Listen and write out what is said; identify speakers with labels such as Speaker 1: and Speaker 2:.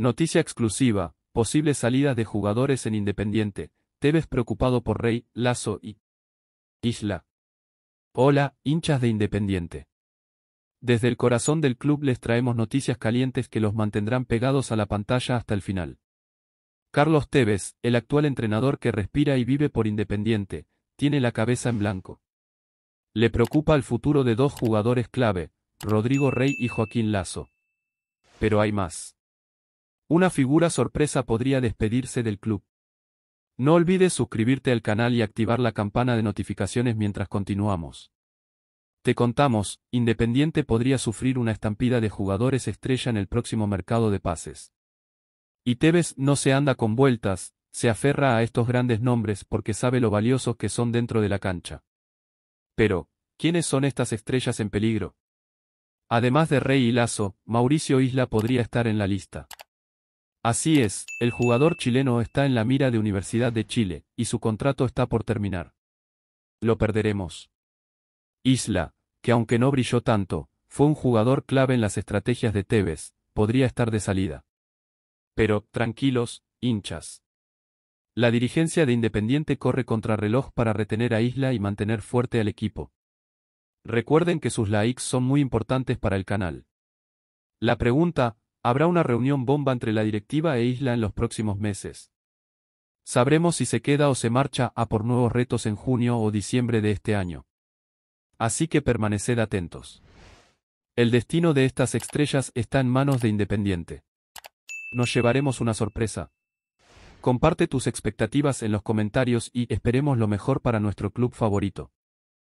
Speaker 1: Noticia exclusiva, posibles salidas de jugadores en Independiente, Tevez preocupado por Rey, Lazo y Isla. Hola, hinchas de Independiente. Desde el corazón del club les traemos noticias calientes que los mantendrán pegados a la pantalla hasta el final. Carlos Tevez, el actual entrenador que respira y vive por Independiente, tiene la cabeza en blanco. Le preocupa el futuro de dos jugadores clave, Rodrigo Rey y Joaquín Lazo. Pero hay más. Una figura sorpresa podría despedirse del club. No olvides suscribirte al canal y activar la campana de notificaciones mientras continuamos. Te contamos, Independiente podría sufrir una estampida de jugadores estrella en el próximo mercado de pases. Y Tevez no se anda con vueltas, se aferra a estos grandes nombres porque sabe lo valiosos que son dentro de la cancha. Pero, ¿quiénes son estas estrellas en peligro? Además de Rey y Lazo, Mauricio Isla podría estar en la lista. Así es, el jugador chileno está en la mira de Universidad de Chile, y su contrato está por terminar. Lo perderemos. Isla, que aunque no brilló tanto, fue un jugador clave en las estrategias de Tevez, podría estar de salida. Pero, tranquilos, hinchas. La dirigencia de Independiente corre reloj para retener a Isla y mantener fuerte al equipo. Recuerden que sus likes son muy importantes para el canal. La pregunta, Habrá una reunión bomba entre la directiva e Isla en los próximos meses. Sabremos si se queda o se marcha a por nuevos retos en junio o diciembre de este año. Así que permaneced atentos. El destino de estas estrellas está en manos de Independiente. Nos llevaremos una sorpresa. Comparte tus expectativas en los comentarios y esperemos lo mejor para nuestro club favorito.